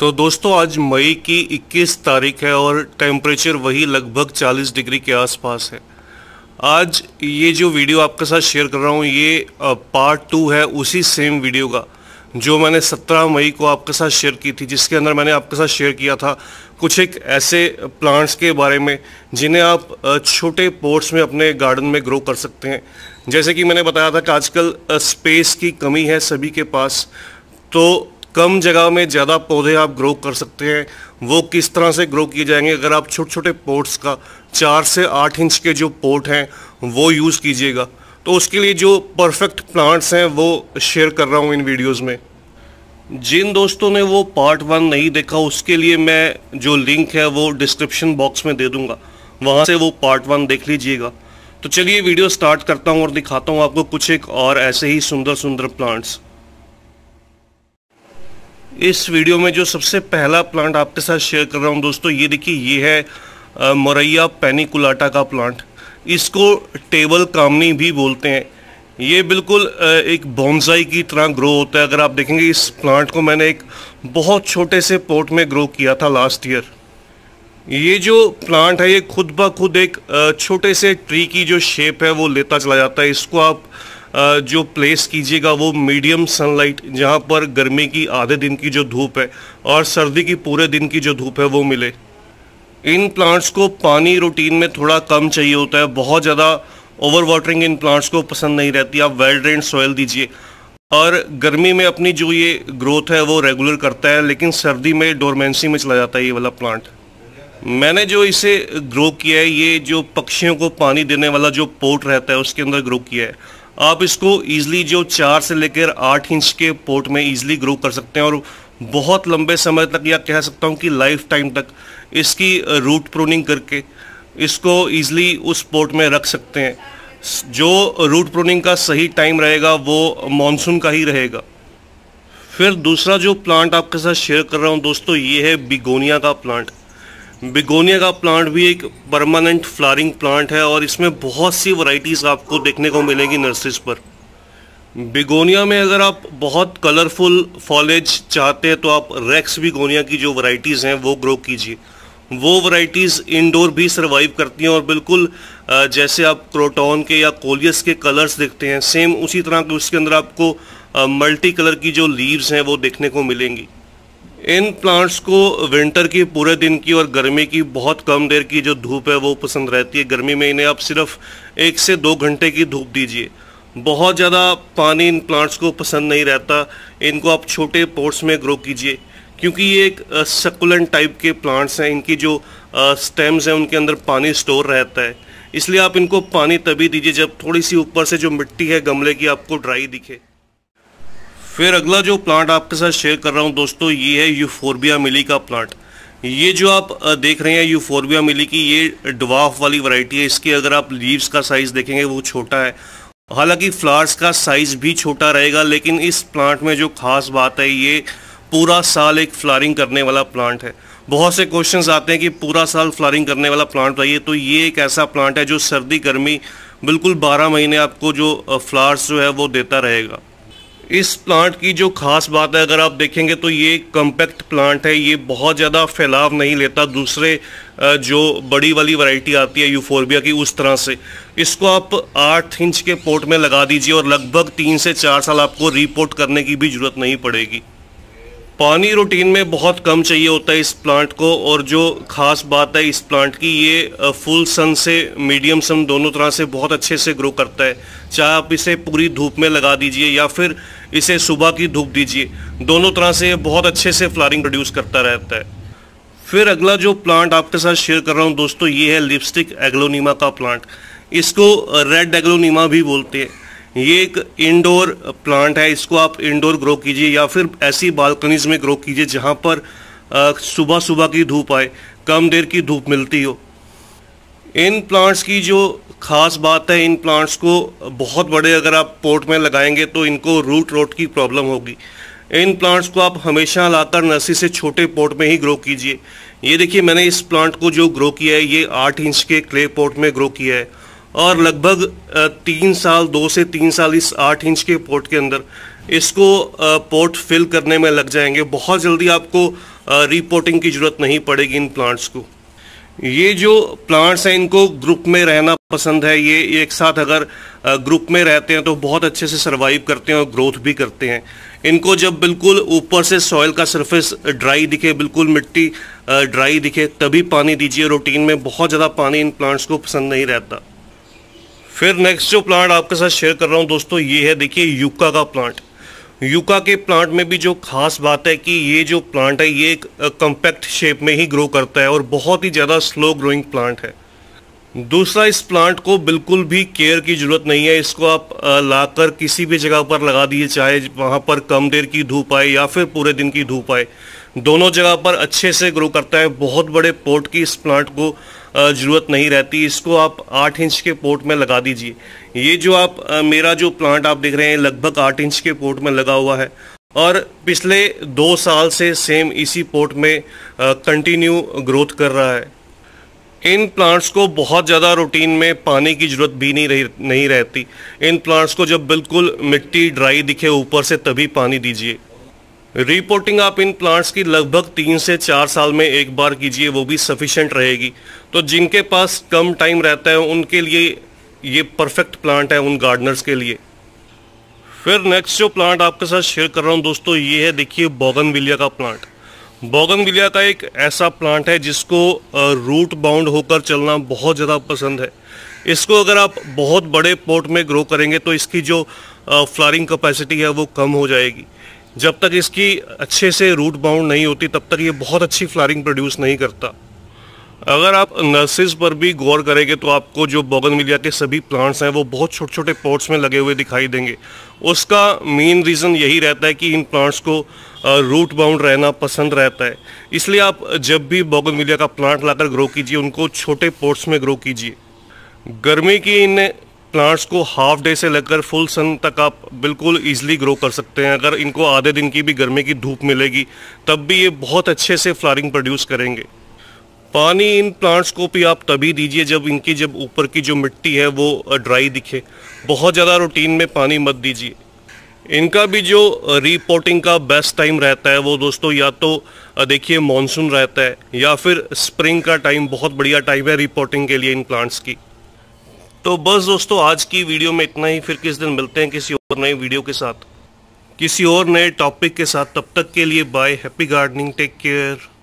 तो दोस्तों आज मई की 21 तारीख है और टेम्परेचर वही लगभग 40 डिग्री के आसपास है आज ये जो वीडियो आपके साथ शेयर कर रहा हूँ ये पार्ट टू है उसी सेम वीडियो का जो मैंने 17 मई को आपके साथ शेयर की थी जिसके अंदर मैंने आपके साथ शेयर किया था कुछ एक ऐसे प्लांट्स के बारे में जिन्हें आप छोटे पोर्ट्स में अपने गार्डन में ग्रो कर सकते हैं जैसे कि मैंने बताया था कि आजकल स्पेस की कमी है सभी के पास तो कम जगह में ज़्यादा पौधे आप ग्रो कर सकते हैं वो किस तरह से ग्रो किए जाएंगे अगर आप छोटे छोटे पोर्ट्स का चार से आठ इंच के जो पोर्ट हैं वो यूज़ कीजिएगा तो उसके लिए जो परफेक्ट प्लांट्स हैं वो शेयर कर रहा हूँ इन वीडियोज़ में जिन दोस्तों ने वो पार्ट वन नहीं देखा उसके लिए मैं जो लिंक है वो डिस्क्रिप्शन बॉक्स में दे दूँगा वहाँ से वो पार्ट वन देख लीजिएगा तो चलिए वीडियो स्टार्ट करता हूँ और दिखाता हूँ आपको कुछ एक और ऐसे ही सुंदर सुंदर प्लांट्स इस वीडियो में जो सबसे पहला प्लांट आपके साथ शेयर कर रहा हूँ दोस्तों ये देखिए ये है मरैया पैनिकुलाटा का प्लांट इसको टेबल कामनी भी बोलते हैं ये बिल्कुल एक बॉन्साई की तरह ग्रो होता है अगर आप देखेंगे इस प्लांट को मैंने एक बहुत छोटे से पोर्ट में ग्रो किया था लास्ट ईयर ये जो प्लांट है ये खुद ब खुद एक छोटे से ट्री की जो शेप है वो लेता चला जाता है इसको आप जो प्लेस कीजिएगा वो मीडियम सनलाइट जहाँ पर गर्मी की आधे दिन की जो धूप है और सर्दी की पूरे दिन की जो धूप है वो मिले इन प्लांट्स को पानी रूटीन में थोड़ा कम चाहिए होता है बहुत ज़्यादा ओवर वाटरिंग इन प्लांट्स को पसंद नहीं रहती आप वेल ड्रेन सॉयल दीजिए और गर्मी में अपनी जो ये ग्रोथ है वो रेगुलर करता है लेकिन सर्दी में डोरमेंसी में चला जाता है ये वाला प्लांट मैंने जो इसे ग्रो किया है ये जो पक्षियों को पानी देने वाला जो पोर्ट रहता है उसके अंदर ग्रो किया है आप इसको ईजिली जो चार से लेकर आठ इंच के पोर्ट में ईजिली ग्रो कर सकते हैं और बहुत लंबे समय तक या कह सकता हूँ कि लाइफ टाइम तक इसकी रूट प्रोनिंग करके इसको ईजिली उस पोर्ट में रख सकते हैं जो रूट प्रोनिंग का सही टाइम रहेगा वो मानसून का ही रहेगा फिर दूसरा जो प्लांट आपके साथ शेयर कर रहा हूँ दोस्तों ये है बिगोनिया का प्लांट बिगोनिया का प्लांट भी एक परमानेंट फ्लारिंग प्लांट है और इसमें बहुत सी वैरायटीज़ आपको देखने को मिलेंगी नर्सरीज पर बिगोनिया में अगर आप बहुत कलरफुल फॉलेज चाहते हैं तो आप रेक्स बिगोनिया की जो वैरायटीज़ हैं वो ग्रो कीजिए वो वैरायटीज़ इंडोर भी सर्वाइव करती हैं और बिल्कुल जैसे आप क्रोटॉन के या कोलियस के कलर्स देखते हैं सेम उसी तरह के उसके अंदर आपको मल्टी कलर की जो लीव्स हैं वो देखने को मिलेंगी इन प्लांट्स को विंटर की पूरे दिन की और गर्मी की बहुत कम देर की जो धूप है वो पसंद रहती है गर्मी में इन्हें आप सिर्फ एक से दो घंटे की धूप दीजिए बहुत ज़्यादा पानी इन प्लांट्स को पसंद नहीं रहता इनको आप छोटे पोर्ट्स में ग्रो कीजिए क्योंकि ये एक सकुलेंट टाइप के प्लांट्स हैं इनकी जो स्टेम्स हैं उनके अंदर पानी स्टोर रहता है इसलिए आप इनको पानी तभी दीजिए जब थोड़ी सी ऊपर से जो मिट्टी है गमले की आपको ड्राई दिखे फिर अगला जो प्लांट आपके साथ शेयर कर रहा हूँ दोस्तों ये है यूफोरबिया मिली का प्लांट ये जो आप देख रहे हैं यूफोरबिया मिली की ये डवाफ वाली वैरायटी है इसके अगर आप लीव्स का साइज़ देखेंगे वो छोटा है हालांकि फ्लावर्स का साइज़ भी छोटा रहेगा लेकिन इस प्लांट में जो खास बात है ये पूरा साल एक फ्लारिंग करने वाला प्लांट है बहुत से क्वेश्चन आते हैं कि पूरा साल फ्लारिंग करने वाला प्लांट चाहिए तो ये एक ऐसा प्लांट है जो सर्दी गर्मी बिल्कुल बारह महीने आपको जो फ्लावर्स जो है वो देता रहेगा इस प्लांट की जो खास बात है अगर आप देखेंगे तो ये कम्पैक्ट प्लांट है ये बहुत ज़्यादा फैलाव नहीं लेता दूसरे जो बड़ी वाली वैरायटी आती है यूफोरबिया की उस तरह से इसको आप आठ इंच के पोर्ट में लगा दीजिए और लगभग तीन से चार साल आपको रिपोर्ट करने की भी ज़रूरत नहीं पड़ेगी पानी रूटीन में बहुत कम चाहिए होता है इस प्लांट को और जो ख़ास बात है इस प्लांट की ये फुल सन से मीडियम सन दोनों तरह से बहुत अच्छे से ग्रो करता है चाहे आप इसे पूरी धूप में लगा दीजिए या फिर इसे सुबह की धूप दीजिए दोनों तरह से बहुत अच्छे से फ्लारिंग प्रोड्यूस करता रहता है फिर अगला जो प्लांट आपके साथ शेयर कर रहा हूँ दोस्तों ये है लिपस्टिक एग्लोनीमा का प्लांट इसको रेड एग्लोनीमा भी बोलते हैं ये एक इंडोर प्लांट है इसको आप इंडोर ग्रो कीजिए या फिर ऐसी बालकनीज में ग्रो कीजिए जहाँ पर सुबह सुबह की धूप आए कम देर की धूप मिलती हो इन प्लांट्स की जो ख़ास बात है इन प्लांट्स को बहुत बड़े अगर आप पोर्ट में लगाएंगे तो इनको रूट रोट की प्रॉब्लम होगी इन प्लांट्स को आप हमेशा लाकर नर्सरी से छोटे पोर्ट में ही ग्रो कीजिए ये देखिए मैंने इस प्लांट को जो ग्रो किया है ये आठ इंच के क्ले पोर्ट में ग्रो किया है और लगभग तीन साल दो से तीन साल इस आठ इंच के पोर्ट के अंदर इसको पोर्ट फिल करने में लग जाएंगे बहुत जल्दी आपको रिपोर्टिंग की ज़रूरत नहीं पड़ेगी इन प्लांट्स को ये जो प्लांट्स हैं इनको ग्रुप में रहना पसंद है ये एक साथ अगर ग्रुप में रहते हैं तो बहुत अच्छे से सरवाइव करते हैं और ग्रोथ भी करते हैं इनको जब बिल्कुल ऊपर से सॉयल का सरफेस ड्राई दिखे बिल्कुल मिट्टी ड्राई दिखे तभी पानी दीजिए रूटीन में बहुत ज़्यादा पानी इन प्लांट्स को पसंद नहीं रहता फिर नेक्स्ट जो प्लांट आपके साथ शेयर कर रहा हूँ दोस्तों ये है देखिए यूका का प्लांट यूका के प्लांट में भी जो खास बात है कि ये जो प्लांट है ये एक कम्पैक्ट शेप में ही ग्रो करता है और बहुत ही ज़्यादा स्लो ग्रोइंग प्लांट है दूसरा इस प्लांट को बिल्कुल भी केयर की ज़रूरत नहीं है इसको आप लाकर किसी भी जगह पर लगा दिए चाहे वहाँ पर कम देर की धूप आए या फिर पूरे दिन की धूप आए दोनों जगह पर अच्छे से ग्रो करता है बहुत बड़े पोर्ट की इस प्लांट को ज़रूरत नहीं रहती इसको आप आठ इंच के पोर्ट में लगा दीजिए ये जो आप मेरा जो प्लांट आप देख रहे हैं लगभग आठ इंच के पोर्ट में लगा हुआ है और पिछले दो साल से सेम इसी पोर्ट में कंटिन्यू ग्रोथ कर रहा है इन प्लांट्स को बहुत ज़्यादा रूटीन में पानी की ज़रूरत भी नहीं रही नहीं रहती इन प्लांट्स को जब बिल्कुल मिट्टी ड्राई दिखे ऊपर से तभी पानी दीजिए रिपोर्टिंग आप इन प्लांट्स की लगभग तीन से चार साल में एक बार कीजिए वो भी सफिशेंट रहेगी तो जिनके पास कम टाइम रहता है उनके लिए ये परफेक्ट प्लांट है उन गार्डनर्स के लिए फिर नेक्स्ट जो प्लांट आपके साथ शेयर कर रहा हूँ दोस्तों ये है देखिए बोगन का प्लांट बोगन का एक ऐसा प्लांट है जिसको रूट बाउंड होकर चलना बहुत ज़्यादा पसंद है इसको अगर आप बहुत बड़े पोर्ट में ग्रो करेंगे तो इसकी जो फ्लारिंग कैपेसिटी है वो कम हो जाएगी जब तक इसकी अच्छे से रूट बाउंड नहीं होती तब तक ये बहुत अच्छी फ्लारिंग प्रोड्यूस नहीं करता अगर आप नर्सिस पर भी गौर करेंगे तो आपको जो मिलिया के सभी प्लांट्स हैं वो बहुत छोटे छोटे पॉट्स में लगे हुए दिखाई देंगे उसका मेन रीज़न यही रहता है कि इन प्लांट्स को रूट बाउंड रहना पसंद रहता है इसलिए आप जब भी मिलिया का प्लांट लाकर ग्रो कीजिए उनको छोटे पॉट्स में ग्रो कीजिए गर्मी की इन प्लांट्स को हाफ डे से लेकर फुल सन तक आप बिल्कुल ईजिली ग्रो कर सकते हैं अगर इनको आधे दिन की भी गर्मी की धूप मिलेगी तब भी ये बहुत अच्छे से फ्लारिंग प्रोड्यूस करेंगे पानी इन प्लांट्स को भी आप तभी दीजिए जब इनकी जब ऊपर की जो मिट्टी है वो ड्राई दिखे बहुत ज़्यादा रूटीन में पानी मत दीजिए इनका भी जो रिपोर्टिंग का बेस्ट टाइम रहता है वो दोस्तों या तो देखिए मॉनसून रहता है या फिर स्प्रिंग का टाइम बहुत बढ़िया टाइम है रिपोर्टिंग के लिए इन प्लांट्स की तो बस दोस्तों आज की वीडियो में इतना ही फिर किस दिन मिलते हैं किसी और नए वीडियो के साथ किसी और नए टॉपिक के साथ तब तक के लिए bye happy gardening take care